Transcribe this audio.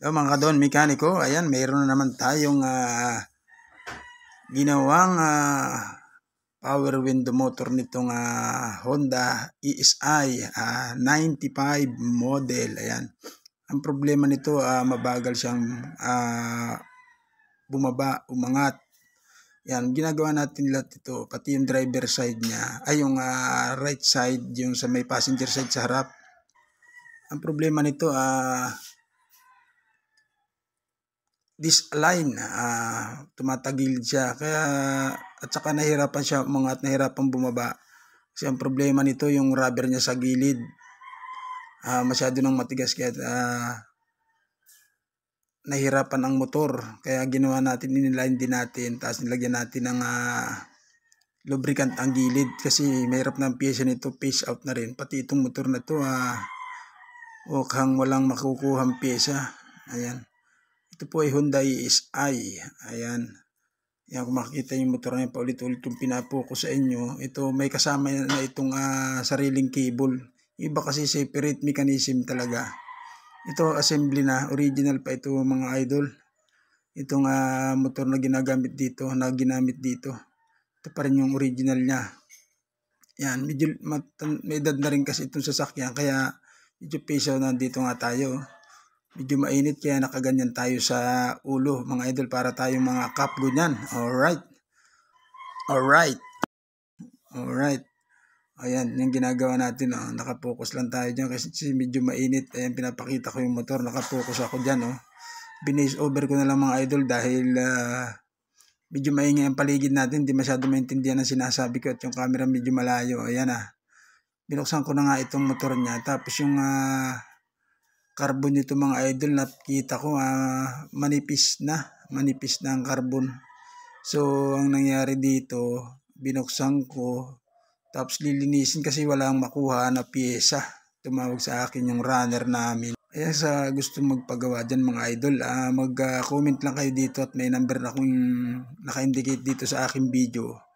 So oh, mga kadon, mekaniko, ayan, mayroon na naman tayong uh, ginawang uh, power window motor nitong uh, Honda ESI uh, 95 model. Ayan. Ang problema nito, uh, mabagal siyang uh, bumaba, umangat. Yan, ginagawa natin lahat ito, pati yung driver side niya, ay yung uh, right side, yung sa may passenger side sa harap. Ang problema nito, ah, uh, disalign, uh, ah, tumatagil siya. Kaya at saka nahirapan siya mga at nahirapan bumaba. Kasi ang problema nito yung rubber niya sa gilid. Uh, masyado nang matigas kaya uh, nahirapan ang motor. Kaya ginawa natin, iniline din natin. Tapos nilagyan natin ng uh, lubricant ang gilid. Kasi mahirap na ang pyesa nito, phase out na rin. Pati itong motor na to, uh, mukhang walang makukuhang pyesa. Ayan. Ito po ay Hyundai SI. Ayan. Yan, kung makikita yung motor na yan, paulit-ulit yung pinapo ko sa inyo. Ito, may kasama na itong uh, sariling cable. Iba kasi separate mechanism talaga. Ito, assembly na. Original pa ito mga idol. Itong uh, motor na ginagamit dito, na ginamit dito. Ito pa rin yung original niya. Yan, medyo may edad na rin kasi itong sasakyan. Kaya medyo peso na dito nga tayo. Medyo mainit kaya nakaganyan tayo sa ulo mga idol para tayo mga kapgo niyan. Alright. Alright. Alright. Ayan, yung ginagawa natin. Oh. Nakapokus lang tayo dyan kasi medyo mainit. Ayan, pinapakita ko yung motor. Nakapokus ako dyan. Oh. Binase over ko na lang mga idol dahil uh, medyo maingay ang paligid natin. Hindi masyado maintindihan ang sinasabi ko at yung camera medyo malayo. Ayan ah. Binuksan ko na nga itong motor niya. Tapos yung uh, carbon nito mga idol nakita ko uh, manipis na manipis na ang carbon so ang nangyari dito binuksan ko tapos lilinisin kasi wala walang makuha na piyesa tumawag sa akin yung runner namin kaya sa gusto magpagawa dyan mga idol, uh, ah, mag-comment ah, lang kayo dito at may number na akong naka-indicate dito sa aking video.